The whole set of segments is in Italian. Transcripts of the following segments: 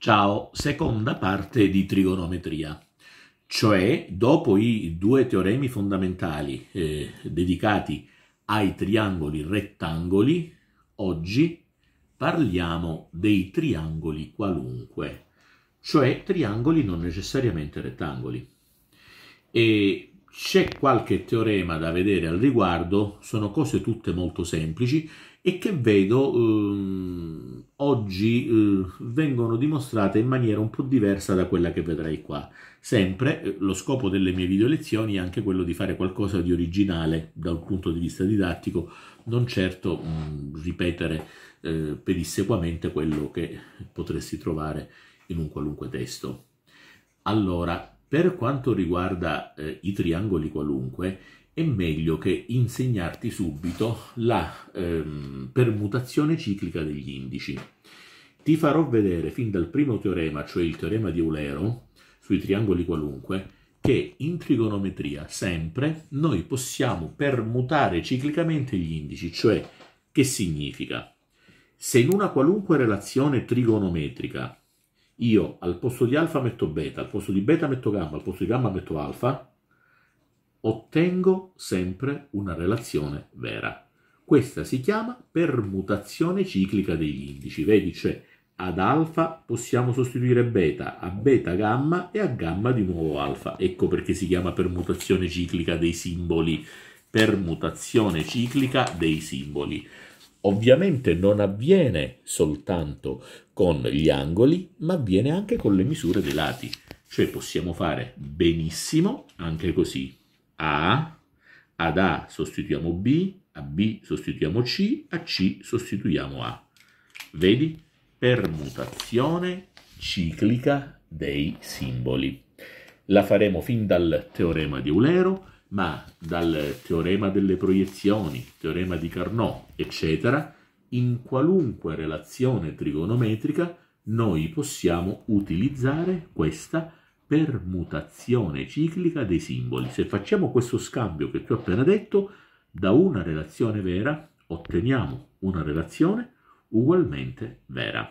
Ciao, seconda parte di trigonometria, cioè dopo i due teoremi fondamentali eh, dedicati ai triangoli rettangoli, oggi parliamo dei triangoli qualunque, cioè triangoli non necessariamente rettangoli. E c'è qualche teorema da vedere al riguardo, sono cose tutte molto semplici, e che vedo ehm, oggi eh, vengono dimostrate in maniera un po' diversa da quella che vedrai qua. Sempre eh, lo scopo delle mie video lezioni è anche quello di fare qualcosa di originale da un punto di vista didattico, non certo mh, mm, ripetere eh, pedissequamente quello che potresti trovare in un qualunque testo. Allora, per quanto riguarda eh, i triangoli qualunque, è meglio che insegnarti subito la ehm, permutazione ciclica degli indici. Ti farò vedere fin dal primo teorema, cioè il teorema di Eulero, sui triangoli qualunque, che in trigonometria sempre noi possiamo permutare ciclicamente gli indici, cioè che significa? Se in una qualunque relazione trigonometrica io al posto di alfa metto beta, al posto di beta metto gamma, al posto di gamma metto alfa, ottengo sempre una relazione vera. Questa si chiama permutazione ciclica degli indici. Vedi, cioè ad alfa possiamo sostituire beta, a beta gamma e a gamma di nuovo alfa. Ecco perché si chiama permutazione ciclica dei simboli. Permutazione ciclica dei simboli. Ovviamente non avviene soltanto con gli angoli, ma avviene anche con le misure dei lati. Cioè possiamo fare benissimo anche così. A, ad A sostituiamo B, a B sostituiamo C, a C sostituiamo A. Vedi? Permutazione ciclica dei simboli. La faremo fin dal teorema di Eulero ma dal teorema delle proiezioni, teorema di Carnot, eccetera, in qualunque relazione trigonometrica noi possiamo utilizzare questa permutazione ciclica dei simboli. Se facciamo questo scambio che tu hai appena detto, da una relazione vera otteniamo una relazione ugualmente vera.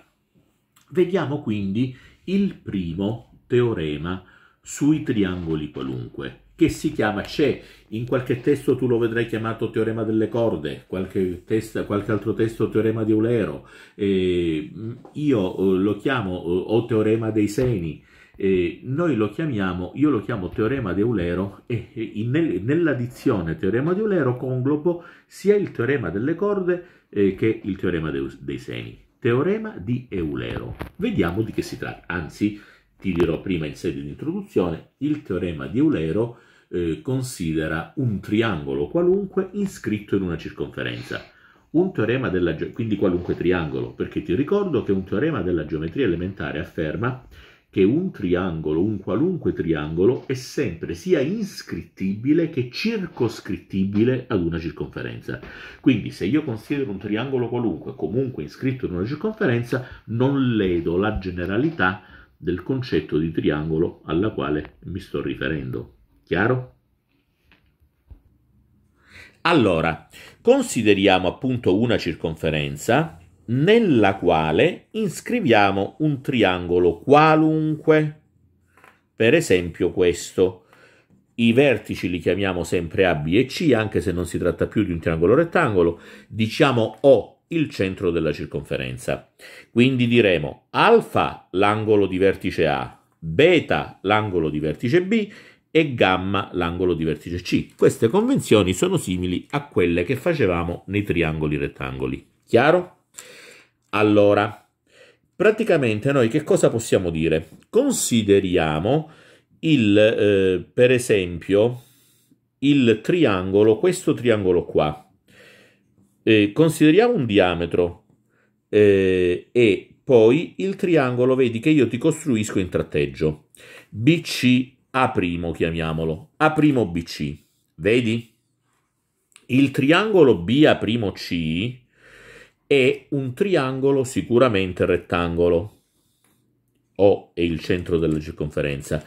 Vediamo quindi il primo teorema sui triangoli qualunque, che si chiama, c'è in qualche testo tu lo vedrai chiamato teorema delle corde, qualche, testa, qualche altro testo teorema di Eulero, mm, eh, io lo chiamo eh, o teorema dei seni, eh, noi lo chiamiamo, io lo chiamo teorema di Eulero e, e nella dizione teorema di Eulero conglobo sia il teorema delle corde eh, che il teorema de, dei seni. Teorema di Eulero. Vediamo di che si tratta, anzi ti dirò prima in sede di introduzione, il teorema di Eulero eh, considera un triangolo qualunque iscritto in una circonferenza. Un teorema della ge- quindi qualunque triangolo, perché ti ricordo che un teorema della geometria elementare afferma che un triangolo, un qualunque triangolo, è sempre sia iscrittibile che circoscrittibile ad una circonferenza. Quindi se io considero un triangolo qualunque comunque iscritto in una circonferenza, non ledo la generalità del concetto di triangolo alla quale mi sto riferendo. Chiaro? Allora, consideriamo appunto una circonferenza nella quale inscriviamo un triangolo qualunque, per esempio questo. I vertici li chiamiamo sempre A, B e C, anche se non si tratta più di un triangolo rettangolo. Diciamo O il centro della circonferenza. Quindi diremo alfa l'angolo di vertice A, beta l'angolo di vertice B e gamma l'angolo di vertice C. Queste convenzioni sono simili a quelle che facevamo nei triangoli rettangoli. Chiaro? Allora, praticamente noi che cosa possiamo dire? Consideriamo il, eh, per esempio il triangolo, questo triangolo qua, eh, consideriamo un diametro eh, e poi il triangolo, vedi che io ti costruisco in tratteggio. BC BCA', chiamiamolo, A' BC vedi? Il triangolo BA'C è un triangolo sicuramente rettangolo. O è il centro della circonferenza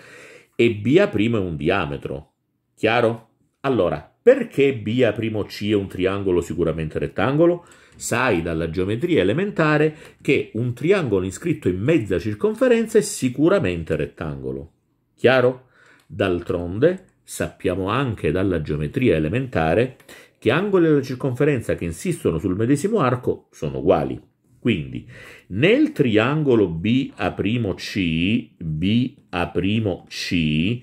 e BA' è un diametro. Chiaro? Allora, perché B a primo C è un triangolo sicuramente rettangolo? Sai dalla geometria elementare che un triangolo iscritto in mezza circonferenza è sicuramente rettangolo. Chiaro? D'altronde sappiamo anche dalla geometria elementare che angoli della circonferenza che insistono sul medesimo arco sono uguali. Quindi nel triangolo BA'C, BA'C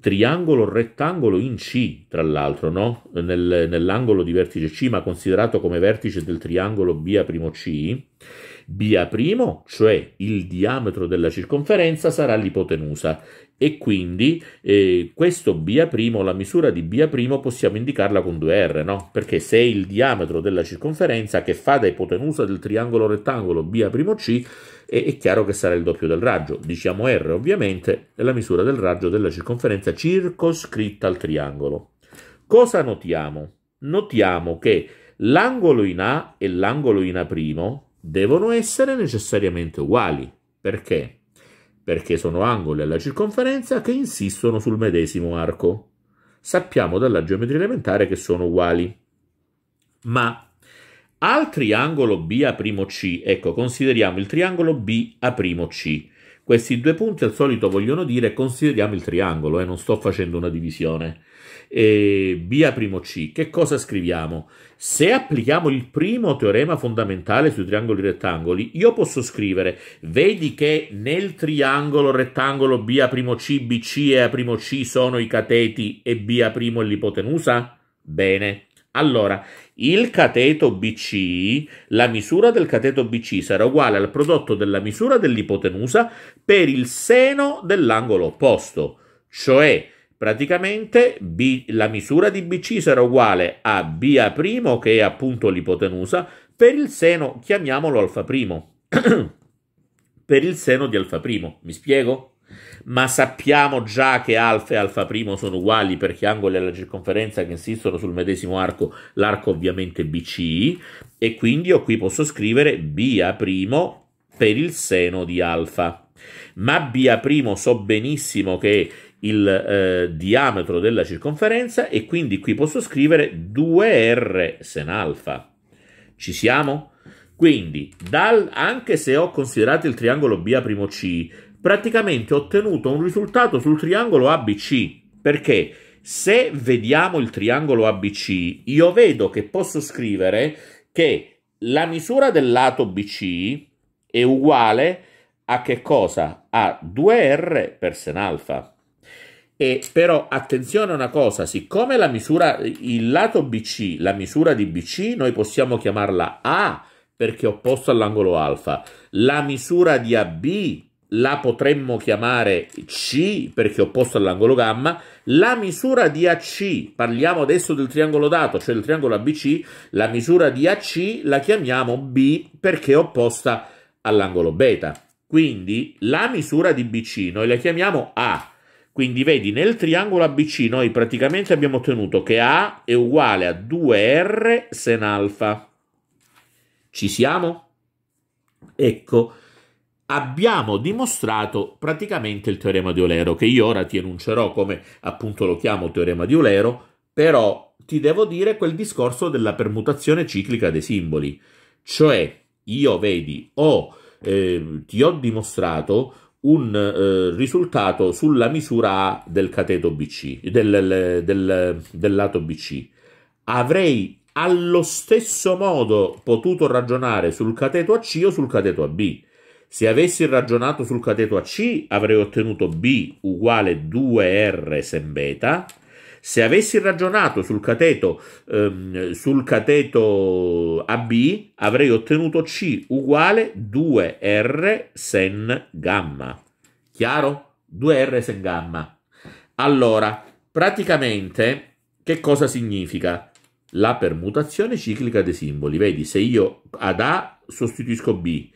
triangolo rettangolo in C, tra l'altro, no? Nel, nell'angolo di vertice C, ma considerato come vertice del triangolo B a primo C BA', cioè il diametro della circonferenza, sarà l'ipotenusa e quindi eh, questo BA', la misura di BA' possiamo indicarla con 2R, no? Perché se è il diametro della circonferenza che fa da ipotenusa del triangolo rettangolo BA'C è, è chiaro che sarà il doppio del raggio. Diciamo R ovviamente è la misura del raggio della circonferenza circoscritta al triangolo. Cosa notiamo? Notiamo che l'angolo in A e l'angolo in A' devono essere necessariamente uguali. Perché? Perché sono angoli alla circonferenza che insistono sul medesimo arco. Sappiamo dalla geometria elementare che sono uguali. Ma al triangolo BA'C, ecco, consideriamo il triangolo BA'C. Questi due punti al solito vogliono dire consideriamo il triangolo e eh, non sto facendo una divisione eh, via primo C, che cosa scriviamo? Se applichiamo il primo teorema fondamentale sui triangoli rettangoli, io posso scrivere, vedi che nel triangolo rettangolo primo C, BC e A primo C sono i cateti e B'a' è l'ipotenusa? Bene. Allora, il cateto BC, la misura del cateto BC sarà uguale al prodotto della misura dell'ipotenusa per il seno dell'angolo opposto, cioè Praticamente B, la misura di BC sarà uguale a BA' che è appunto l'ipotenusa per il seno, chiamiamolo alfa'. per il seno di alfa', mi spiego? Ma sappiamo già che alfa e alfa' sono uguali perché angoli alla circonferenza che insistono sul medesimo arco, l'arco ovviamente BC, e quindi io qui posso scrivere BA' per il seno di alfa. Ma BA' so benissimo che il eh, diametro della circonferenza e quindi qui posso scrivere 2r sen alfa. Ci siamo? Quindi, dal, anche se ho considerato il triangolo BA'C, praticamente ho ottenuto un risultato sul triangolo ABC, perché se vediamo il triangolo ABC, io vedo che posso scrivere che la misura del lato BC è uguale a che cosa? A 2r per sen alfa. E però attenzione a una cosa, siccome la misura, il lato BC, la misura di BC, noi possiamo chiamarla A perché è opposto all'angolo alfa, la misura di AB la potremmo chiamare C perché è opposto all'angolo gamma, la misura di AC, parliamo adesso del triangolo dato, cioè del triangolo ABC, la misura di AC la chiamiamo B perché è opposta all'angolo beta. Quindi la misura di BC noi la chiamiamo A quindi vedi nel triangolo ABC noi praticamente abbiamo ottenuto che A è uguale a 2R sen alfa. Ci siamo? Ecco, abbiamo dimostrato praticamente il teorema di Olero, che io ora ti enuncerò come appunto lo chiamo teorema di Olero, però ti devo dire quel discorso della permutazione ciclica dei simboli. Cioè, io vedi, ho, oh, eh, ti ho dimostrato un eh, risultato sulla misura A del cateto BC, del, del, del lato BC. Avrei allo stesso modo potuto ragionare sul cateto AC o sul cateto AB. Se avessi ragionato sul cateto AC avrei ottenuto B uguale 2R sem beta se avessi ragionato sul cateto, ehm, sul cateto AB, avrei ottenuto C uguale 2R sen gamma. Chiaro? 2R sen gamma. Allora, praticamente, che cosa significa? La permutazione ciclica dei simboli. Vedi, se io ad A sostituisco B,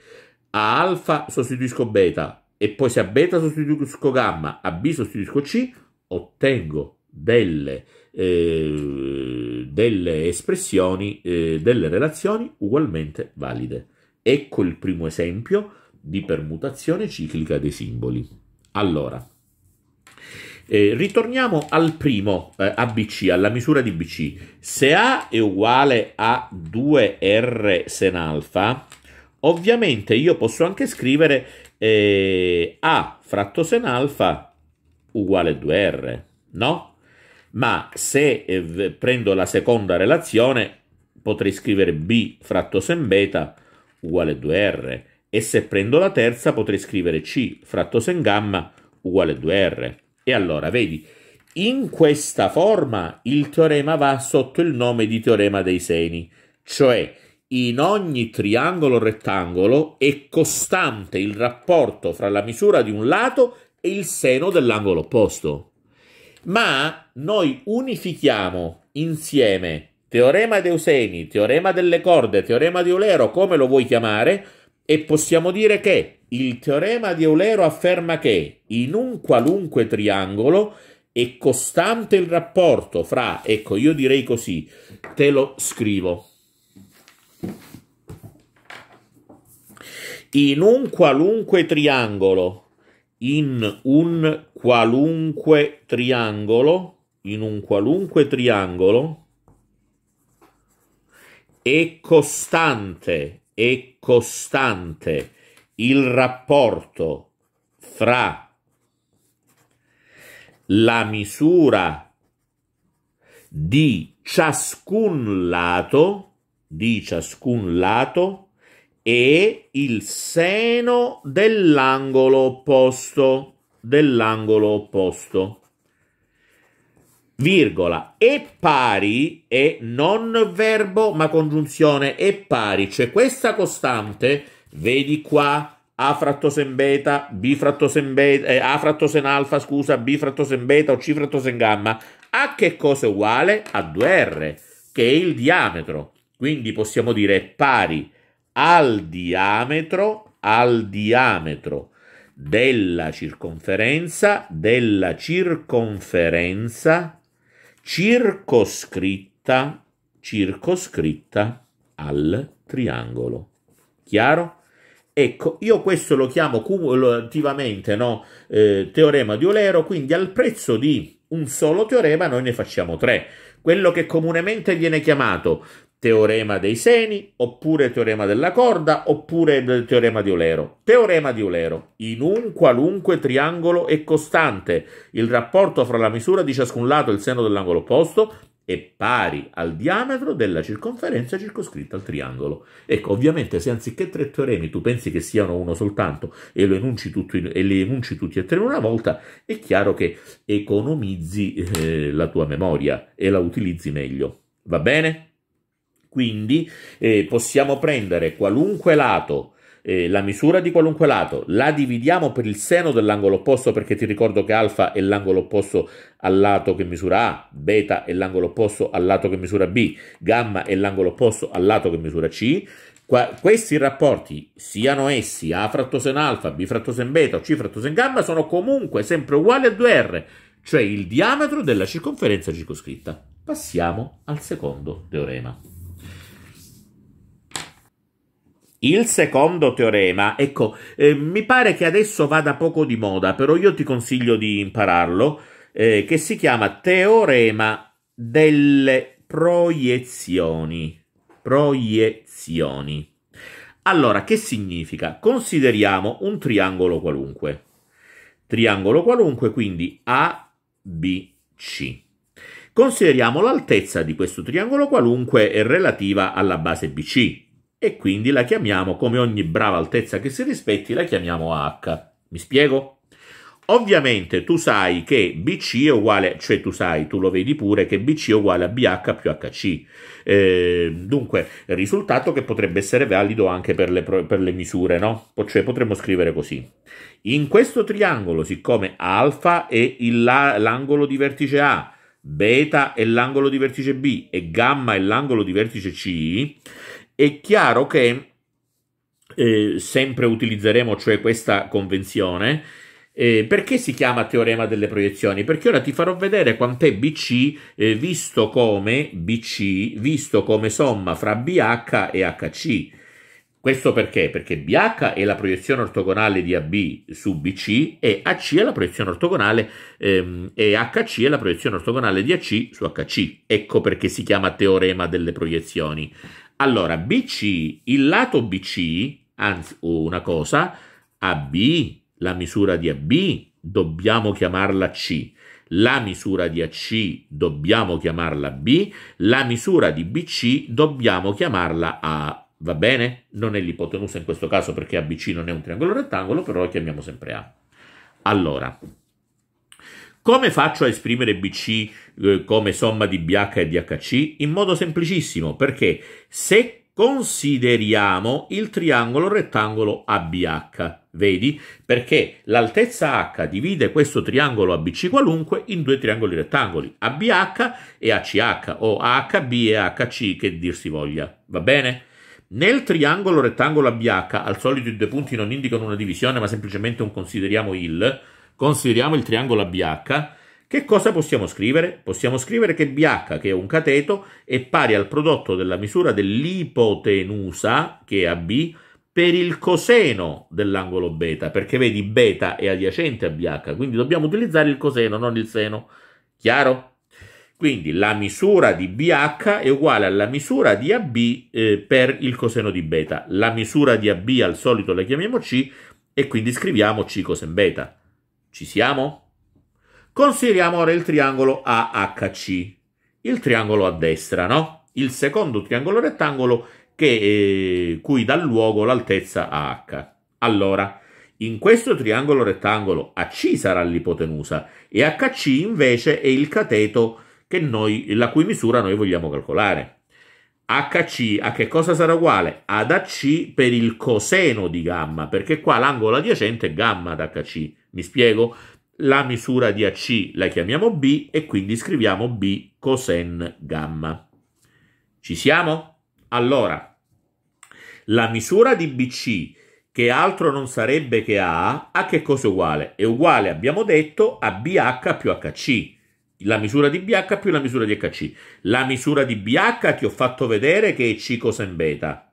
a alfa sostituisco beta, e poi se a beta sostituisco gamma, a B sostituisco C, ottengo delle, eh, delle espressioni, eh, delle relazioni ugualmente valide. Ecco il primo esempio di permutazione ciclica dei simboli. Allora, eh, ritorniamo al primo eh, ABC, alla misura di BC. Se A è uguale a 2R sen alfa, ovviamente io posso anche scrivere eh, A fratto sen alfa uguale 2R, no? ma se eh, prendo la seconda relazione potrei scrivere B fratto sen beta uguale 2R e se prendo la terza potrei scrivere C fratto sen gamma uguale 2R. E allora, vedi, in questa forma il teorema va sotto il nome di teorema dei seni, cioè in ogni triangolo rettangolo è costante il rapporto fra la misura di un lato e il seno dell'angolo opposto ma noi unifichiamo insieme teorema di Euseni, teorema delle corde, teorema di Eulero, come lo vuoi chiamare, e possiamo dire che il teorema di Eulero afferma che in un qualunque triangolo è costante il rapporto fra, ecco, io direi così, te lo scrivo. In un qualunque triangolo, in un qualunque triangolo, in un qualunque triangolo, è costante, è costante il rapporto fra la misura di ciascun lato, di ciascun lato, e il seno dell'angolo opposto dell'angolo opposto, virgola, e pari è non verbo ma congiunzione è pari, cioè questa costante, vedi qua, a fratto sen beta, B fratto sen beta, eh, A sen alfa, scusa, B fratto sen beta o C fratto sen gamma, a che cosa è uguale? A 2R, che è il diametro. Quindi possiamo dire pari al diametro, al diametro della circonferenza della circonferenza circoscritta circoscritta al triangolo. Chiaro? Ecco, io questo lo chiamo cumulativamente no? eh, teorema di Olero, quindi al prezzo di un solo teorema noi ne facciamo tre. Quello che comunemente viene chiamato teorema dei seni, oppure teorema della corda, oppure del teorema di Olero. Teorema di Olero. In un qualunque triangolo è costante il rapporto fra la misura di ciascun lato e il seno dell'angolo opposto è pari al diametro della circonferenza circoscritta al triangolo. Ecco, ovviamente se anziché tre teoremi tu pensi che siano uno soltanto e, enunci in, e li enunci tutti e tre in una volta, è chiaro che economizzi eh, la tua memoria e la utilizzi meglio. Va bene? Quindi eh, possiamo prendere qualunque lato, eh, la misura di qualunque lato, la dividiamo per il seno dell'angolo opposto perché ti ricordo che alfa è l'angolo opposto al lato che misura A, beta è l'angolo opposto al lato che misura B, gamma è l'angolo opposto al lato che misura C. Qua, questi rapporti, siano essi A fratto in alfa, B fratto in beta o C fratto in gamma, sono comunque sempre uguali a 2R, cioè il diametro della circonferenza circoscritta. Passiamo al secondo teorema. Il secondo teorema, ecco, eh, mi pare che adesso vada poco di moda, però io ti consiglio di impararlo, eh, che si chiama teorema delle proiezioni. Proiezioni. Allora, che significa? Consideriamo un triangolo qualunque. Triangolo qualunque, quindi C. Consideriamo l'altezza di questo triangolo qualunque relativa alla base BC e quindi la chiamiamo, come ogni brava altezza che si rispetti, la chiamiamo H. Mi spiego? Ovviamente tu sai che BC è uguale, cioè tu sai, tu lo vedi pure che BC è uguale a BH più HC. Eh, dunque, risultato che potrebbe essere valido anche per le, per le misure, no? Cioè potremmo scrivere così. In questo triangolo, siccome alfa è il, l'angolo di vertice A, beta è l'angolo di vertice B e gamma è l'angolo di vertice C, è chiaro che eh, sempre utilizzeremo cioè questa convenzione. Eh, perché si chiama teorema delle proiezioni? Perché ora ti farò vedere quant'è BC eh, visto come BC visto come somma fra BH e HC. Questo perché? Perché BH è la proiezione ortogonale di AB su BC e AC è la proiezione ortogonale ehm, e HC è la proiezione ortogonale di AC su HC. Ecco perché si chiama teorema delle proiezioni. Allora, BC, il lato BC, anzi una cosa, AB, la misura di AB, dobbiamo chiamarla C. La misura di AC dobbiamo chiamarla B, la misura di BC dobbiamo chiamarla A. Va bene? Non è l'ipotenusa in questo caso perché ABC non è un triangolo rettangolo, però la chiamiamo sempre A. Allora, come faccio a esprimere BC eh, come somma di BH e DHC? In modo semplicissimo, perché se consideriamo il triangolo rettangolo ABH, vedi? Perché l'altezza H divide questo triangolo ABC qualunque in due triangoli rettangoli, ABH e ACH, o AHB e HC che dir si voglia, va bene? Nel triangolo rettangolo ABH, al solito i due punti non indicano una divisione, ma semplicemente un consideriamo il, Consideriamo il triangolo ABH. Che cosa possiamo scrivere? Possiamo scrivere che BH, che è un cateto, è pari al prodotto della misura dell'ipotenusa, che è AB, per il coseno dell'angolo beta, perché vedi beta è adiacente a BH, quindi dobbiamo utilizzare il coseno, non il seno. Chiaro? Quindi la misura di BH è uguale alla misura di AB eh, per il coseno di beta. La misura di AB al solito la chiamiamo C e quindi scriviamo C cosen beta. Ci siamo? Consideriamo ora il triangolo AHC, il triangolo a destra, no? Il secondo triangolo rettangolo che, eh, cui dà luogo l'altezza AH. Allora, in questo triangolo rettangolo AC sarà l'ipotenusa e HC invece è il cateto noi, la cui misura noi vogliamo calcolare. HC a che cosa sarà uguale? Ad AC per il coseno di gamma, perché qua l'angolo adiacente è gamma ad HC, mi spiego? La misura di AC la chiamiamo B e quindi scriviamo B cosen gamma. Ci siamo? Allora, la misura di BC, che altro non sarebbe che A, a che cosa è uguale? È uguale, abbiamo detto, a BH più HC la misura di BH più la misura di HC. La misura di BH ti ho fatto vedere che è C cosen beta.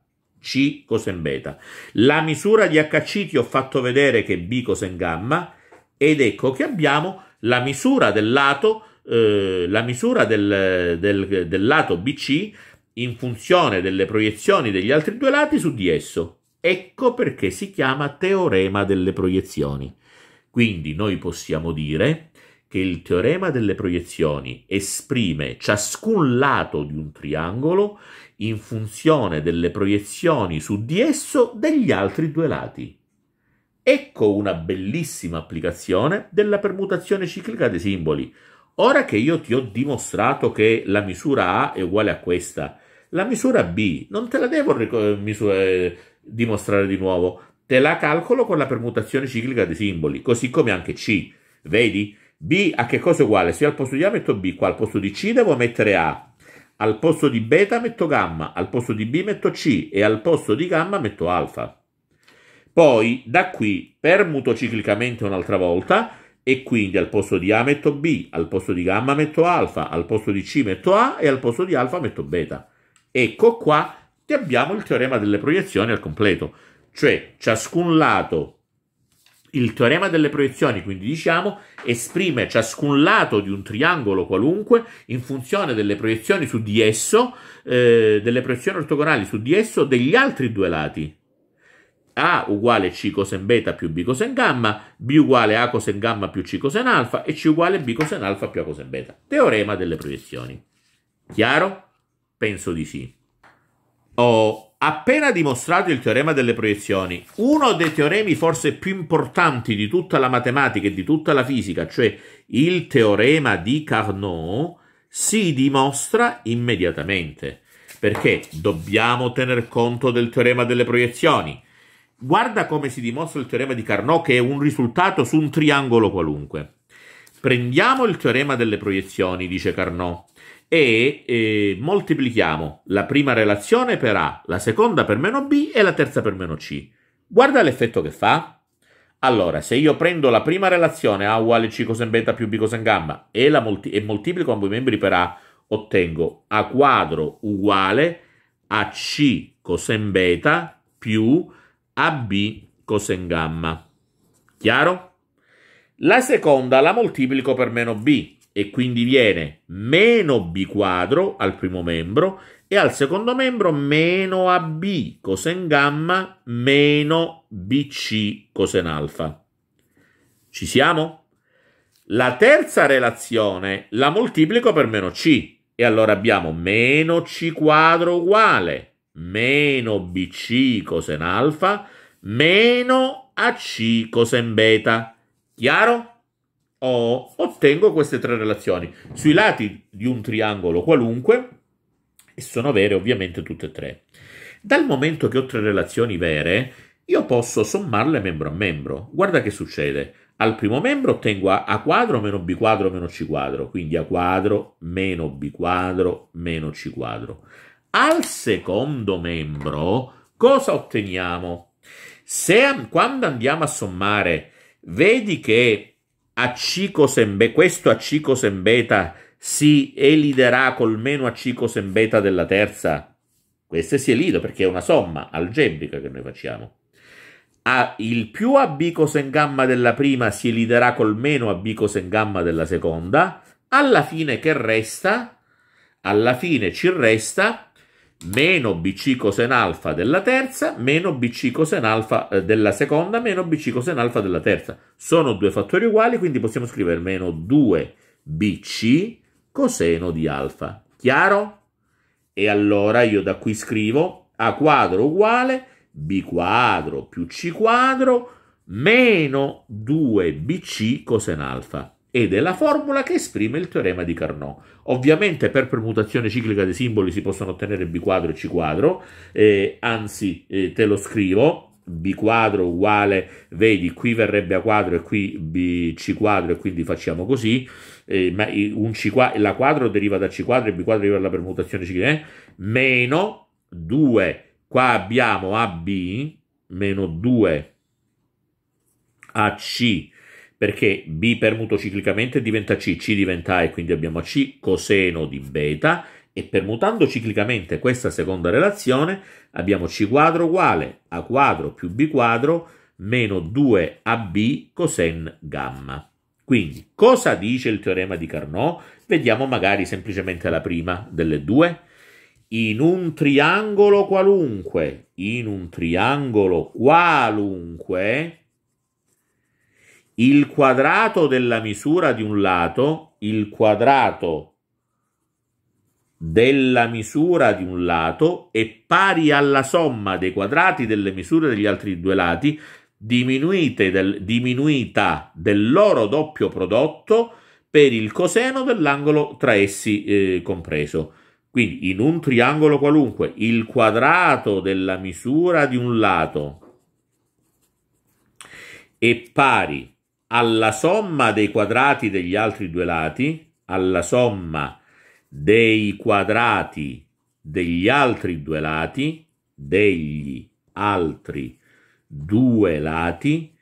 C cosen beta. La misura di HC ti ho fatto vedere che è B cosen gamma ed ecco che abbiamo la misura del lato, eh, la misura del, del, del lato BC in funzione delle proiezioni degli altri due lati su di esso. Ecco perché si chiama teorema delle proiezioni. Quindi noi possiamo dire che il teorema delle proiezioni esprime ciascun lato di un triangolo in funzione delle proiezioni su di esso degli altri due lati. Ecco una bellissima applicazione della permutazione ciclica dei simboli. Ora che io ti ho dimostrato che la misura A è uguale a questa, la misura B non te la devo eh, eh, dimostrare di nuovo, te la calcolo con la permutazione ciclica dei simboli, così come anche C. Vedi? B a che cosa è uguale? Se io al posto di A metto B, qua al posto di C devo mettere A, al posto di beta metto gamma, al posto di B metto C e al posto di gamma metto alfa. Poi da qui permuto ciclicamente un'altra volta e quindi al posto di A metto B, al posto di gamma metto alfa, al posto di C metto A e al posto di alfa metto beta. Ecco qua che abbiamo il teorema delle proiezioni al completo, cioè ciascun lato il teorema delle proiezioni, quindi diciamo, esprime ciascun lato di un triangolo qualunque in funzione delle proiezioni su di esso, eh, delle proiezioni ortogonali su di esso degli altri due lati. A uguale C cosen beta più B cosen gamma, B uguale A cosen gamma più C cosen alfa e C uguale B cosen alfa più A cosen beta. Teorema delle proiezioni. Chiaro? Penso di sì. Oh. Appena dimostrato il teorema delle proiezioni, uno dei teoremi forse più importanti di tutta la matematica e di tutta la fisica, cioè il teorema di Carnot, si dimostra immediatamente, perché dobbiamo tener conto del teorema delle proiezioni. Guarda come si dimostra il teorema di Carnot, che è un risultato su un triangolo qualunque. Prendiamo il teorema delle proiezioni, dice Carnot e eh, moltiplichiamo la prima relazione per A, la seconda per meno B e la terza per meno C. Guarda l'effetto che fa. Allora, se io prendo la prima relazione A uguale C cos beta più B cos gamma e, molti- e moltiplico ambo i membri per A, ottengo A quadro uguale a C cos beta più AB cos in gamma. Chiaro? La seconda la moltiplico per meno B, e quindi viene meno b quadro al primo membro e al secondo membro meno AB cosen gamma meno BC cosen alfa. Ci siamo? La terza relazione la moltiplico per meno C e allora abbiamo meno C quadro uguale meno BC cosen alfa meno AC cosen beta. Chiaro? oh, ottengo queste tre relazioni sui lati di un triangolo qualunque e sono vere ovviamente tutte e tre. Dal momento che ho tre relazioni vere, io posso sommarle membro a membro. Guarda che succede. Al primo membro ottengo a quadro meno b quadro meno c quadro, quindi a quadro meno b quadro meno c quadro. Al secondo membro cosa otteniamo? Se quando andiamo a sommare, vedi che a cico Sembe, questo a cico Sembeta si eliderà col meno a cico Sembeta della terza? Questo si elido perché è una somma algebrica che noi facciamo. A, il più a AB cosen gamma della prima si eliderà col meno a AB cosen gamma della seconda. Alla fine che resta? Alla fine ci resta meno BC cosen alfa della terza, meno BC cosen alfa eh, della seconda, meno BC cosen alfa della terza. Sono due fattori uguali, quindi possiamo scrivere meno 2BC coseno di alfa. Chiaro? E allora io da qui scrivo A quadro uguale B quadro più C quadro meno 2BC cosen alfa ed è la formula che esprime il teorema di Carnot. Ovviamente per permutazione ciclica dei simboli si possono ottenere b quadro e c quadro, eh, anzi eh, te lo scrivo, b quadro uguale, vedi, qui verrebbe a quadro e qui c quadro e quindi facciamo così, eh, ma quadro, la quadro deriva da c quadro e b quadro deriva dalla permutazione ciclica, eh? meno 2, qua abbiamo ab, meno 2 ac perché B permuto ciclicamente diventa C, C diventa A e quindi abbiamo C coseno di beta e permutando ciclicamente questa seconda relazione abbiamo C quadro uguale A quadro più B quadro meno 2AB cosen gamma. Quindi cosa dice il teorema di Carnot? Vediamo magari semplicemente la prima delle due. In un triangolo qualunque, in un triangolo qualunque, il quadrato della misura di un lato, il quadrato della misura di un lato è pari alla somma dei quadrati delle misure degli altri due lati del, diminuita del loro doppio prodotto per il coseno dell'angolo tra essi eh, compreso. Quindi in un triangolo qualunque il quadrato della misura di un lato è pari alla somma dei quadrati degli altri due lati, alla somma dei quadrati degli altri due lati, degli altri due lati,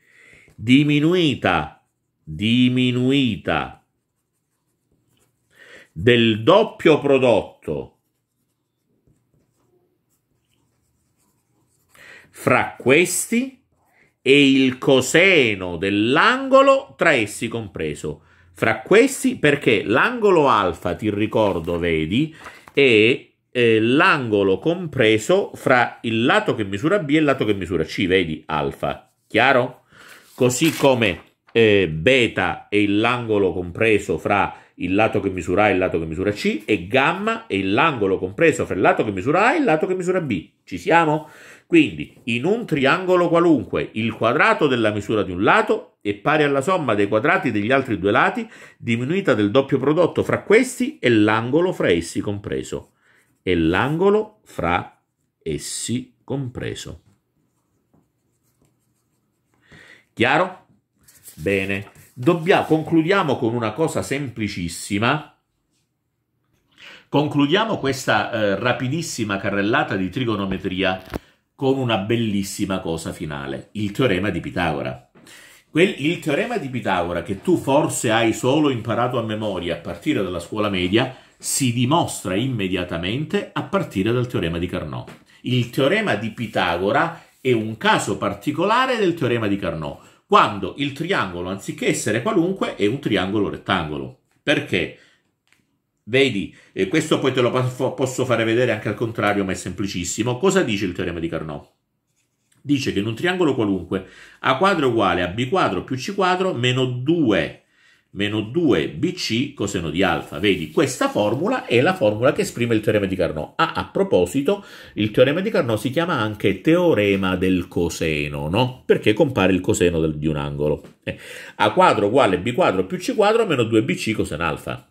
diminuita, diminuita del doppio prodotto fra questi e il coseno dell'angolo tra essi compreso. Fra questi, perché l'angolo alfa, ti ricordo, vedi, è eh, l'angolo compreso fra il lato che misura B e il lato che misura C, vedi, alfa, chiaro? Così come eh, beta è l'angolo compreso fra il lato che misura A e il lato che misura C e gamma è l'angolo compreso fra il lato che misura A e il lato che misura B. Ci siamo? Quindi, in un triangolo qualunque, il quadrato della misura di un lato è pari alla somma dei quadrati degli altri due lati, diminuita del doppio prodotto fra questi e l'angolo fra essi compreso. E l'angolo fra essi compreso. Chiaro? Bene. Dobbiamo, concludiamo con una cosa semplicissima. Concludiamo questa eh, rapidissima carrellata di trigonometria con una bellissima cosa finale, il teorema di Pitagora. Quel, il teorema di Pitagora, che tu forse hai solo imparato a memoria a partire dalla scuola media, si dimostra immediatamente a partire dal teorema di Carnot. Il teorema di Pitagora è un caso particolare del teorema di Carnot, quando il triangolo, anziché essere qualunque, è un triangolo rettangolo. Perché? Vedi, e eh, questo poi te lo posso fare vedere anche al contrario, ma è semplicissimo. Cosa dice il teorema di Carnot? Dice che in un triangolo qualunque A quadro uguale a B quadro più C quadro meno 2 meno 2bc coseno di alfa. Vedi, questa formula è la formula che esprime il teorema di Carnot. Ah, a proposito, il teorema di Carnot si chiama anche teorema del coseno, no? Perché compare il coseno del, di un angolo. Eh. A quadro uguale b quadro più c quadro meno 2bc coseno alfa.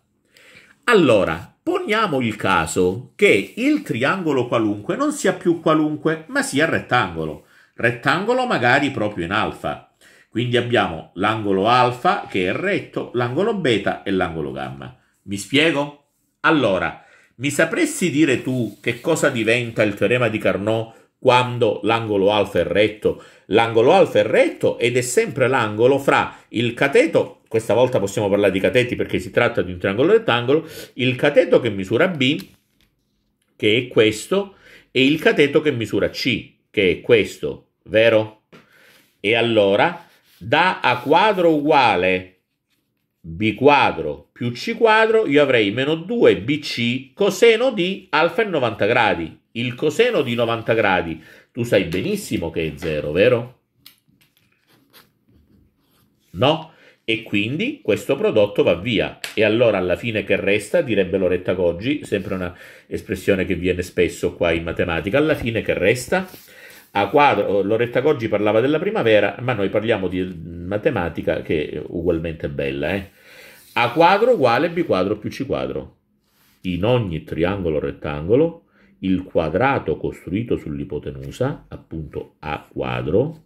Allora, poniamo il caso che il triangolo qualunque non sia più qualunque, ma sia rettangolo. Rettangolo magari proprio in alfa. Quindi abbiamo l'angolo alfa che è retto, l'angolo beta e l'angolo gamma. Mi spiego? Allora, mi sapresti dire tu che cosa diventa il teorema di Carnot quando l'angolo alfa è retto? L'angolo alfa è retto ed è sempre l'angolo fra il cateto questa volta possiamo parlare di cateti perché si tratta di un triangolo rettangolo, il cateto che misura B, che è questo, e il cateto che misura C, che è questo, vero? E allora da A quadro uguale B quadro più C quadro, io avrei meno 2BC coseno di alfa e 90 gradi. Il coseno di 90 gradi, tu sai benissimo che è 0, vero? No? e quindi questo prodotto va via. E allora alla fine che resta, direbbe Loretta Goggi, sempre una espressione che viene spesso qua in matematica, alla fine che resta? A quadro, oh, Loretta Goggi parlava della primavera, ma noi parliamo di matematica che è ugualmente bella. Eh? A quadro uguale B quadro più C quadro. In ogni triangolo rettangolo il quadrato costruito sull'ipotenusa, appunto A quadro,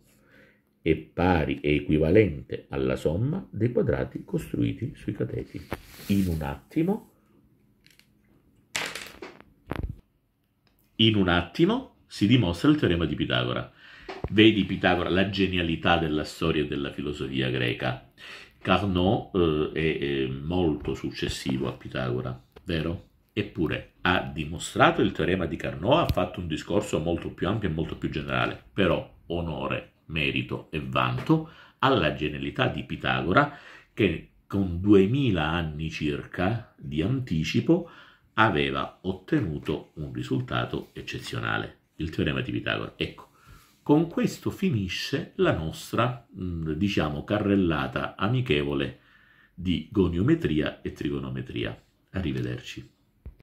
è pari e equivalente alla somma dei quadrati costruiti sui cateti. In un attimo, in un attimo si dimostra il teorema di Pitagora. Vedi Pitagora la genialità della storia e della filosofia greca. Carnot eh, è, è molto successivo a Pitagora, vero? Eppure ha dimostrato il teorema di Carnot, ha fatto un discorso molto più ampio e molto più generale, però onore merito e vanto alla genialità di Pitagora che con 2000 anni circa di anticipo aveva ottenuto un risultato eccezionale, il teorema di Pitagora. Ecco, con questo finisce la nostra, diciamo, carrellata amichevole di goniometria e trigonometria. Arrivederci.